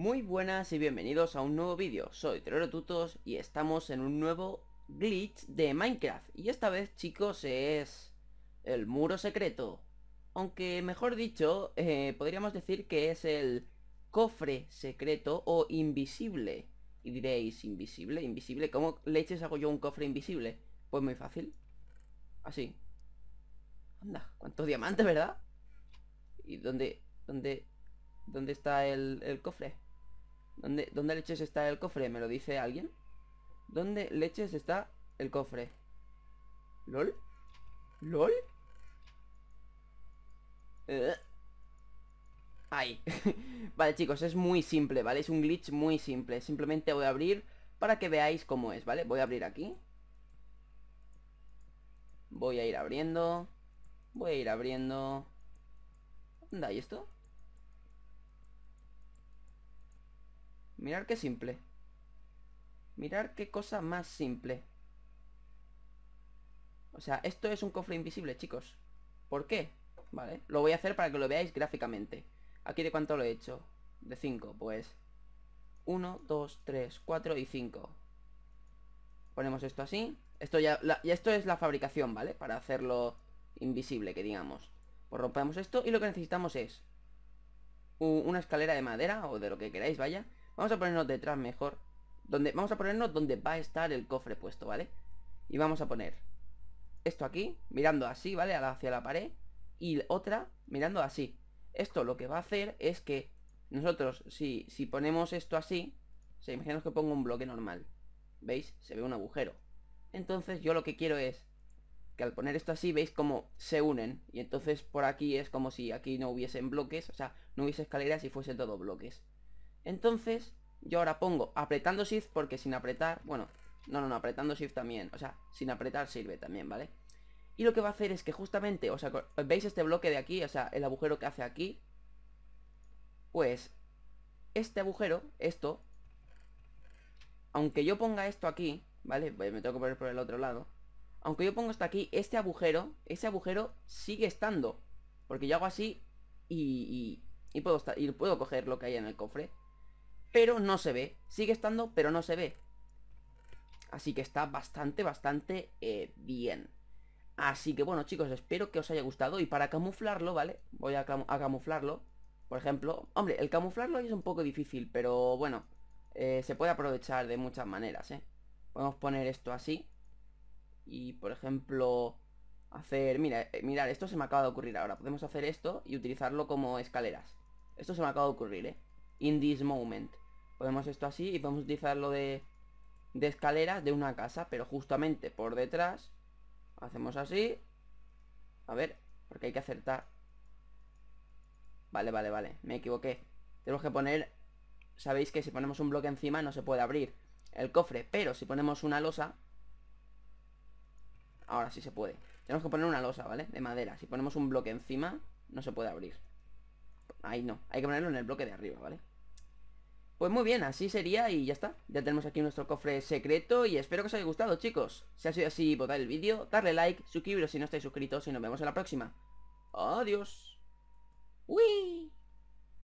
Muy buenas y bienvenidos a un nuevo vídeo, soy Terrorotutos y estamos en un nuevo glitch de Minecraft Y esta vez chicos es el muro secreto Aunque mejor dicho, eh, podríamos decir que es el cofre secreto o invisible Y diréis, ¿invisible? ¿Invisible? ¿Cómo leches hago yo un cofre invisible? Pues muy fácil, así Anda, cuántos diamantes, ¿verdad? ¿Y dónde, dónde, dónde está el, el cofre? ¿Dónde, leches está el cofre? ¿Me lo dice alguien? ¿Dónde leches está el cofre? ¿Lol? ¿Lol? Eh. Ahí Vale chicos, es muy simple, ¿vale? Es un glitch muy simple Simplemente voy a abrir para que veáis cómo es, ¿vale? Voy a abrir aquí Voy a ir abriendo Voy a ir abriendo ¿Dónde hay esto? Mirar qué simple. Mirar qué cosa más simple. O sea, esto es un cofre invisible, chicos. ¿Por qué? Vale, lo voy a hacer para que lo veáis gráficamente. ¿Aquí de cuánto lo he hecho? De 5, pues. 1, 2, 3, 4 y 5. Ponemos esto así. Esto ya, ya esto es la fabricación, ¿vale? Para hacerlo invisible, que digamos. Pues rompemos esto y lo que necesitamos es una escalera de madera o de lo que queráis, vaya, Vamos a ponernos detrás mejor. Donde, vamos a ponernos donde va a estar el cofre puesto, ¿vale? Y vamos a poner esto aquí, mirando así, ¿vale? Hacia la pared. Y otra mirando así. Esto lo que va a hacer es que nosotros, si, ponemos esto así, o se imaginaos que pongo un bloque normal. ¿Veis? Se ve un agujero. Entonces yo lo que quiero es que al poner esto así, veis cómo se unen. Y entonces por aquí es como si aquí no hubiesen bloques, o sea, no hubiese escaleras y fuese todo bloques. Entonces, yo ahora pongo apretando shift porque sin apretar, bueno, no, no, no, apretando shift también, o sea, sin apretar sirve también, ¿vale? Y lo que va a hacer es que justamente, o sea, ¿veis este bloque de aquí? O sea, el agujero que hace aquí, pues este agujero, esto, aunque yo ponga esto aquí, ¿vale? me tengo que poner por el otro lado. Aunque yo ponga esto aquí, este agujero, ese agujero sigue estando. Porque yo hago así y, puedo, estar, y puedo coger lo que hay en el cofre pero no se ve. Sigue estando, pero no se ve. Así que está bastante, bastante eh, bien. Así que bueno chicos, espero que os haya gustado. Y para camuflarlo, ¿vale? Voy a, camuflarlo. Por ejemplo, hombre, el camuflarlo es un poco difícil, pero bueno, eh, se puede aprovechar de muchas maneras, ¿eh? Podemos poner esto así. Y por ejemplo, hacer... Mira, eh, esto se me acaba de ocurrir ahora. Podemos hacer esto y utilizarlo como escaleras. Esto se me acaba de ocurrir, ¿eh? in this moment. Podemos esto así y podemos utilizarlo de, de escalera de una casa, pero justamente por detrás. Hacemos así. A ver, porque hay que acertar. Vale, vale, vale, me equivoqué. Tenemos que poner... Sabéis que si ponemos un bloque encima no se puede abrir el cofre, pero si ponemos una losa... Ahora sí se puede. Tenemos que poner una losa, ¿vale? De madera. Si ponemos un bloque encima, no se puede abrir. Ahí no, hay que ponerlo en el bloque de arriba, ¿vale? Pues muy bien, así sería y ya está. Ya tenemos aquí nuestro cofre secreto y espero que os haya gustado, chicos. Si ha sido así, votad el vídeo, darle like, suscribiros si no estáis suscritos y nos vemos en la próxima. Adiós. Uy.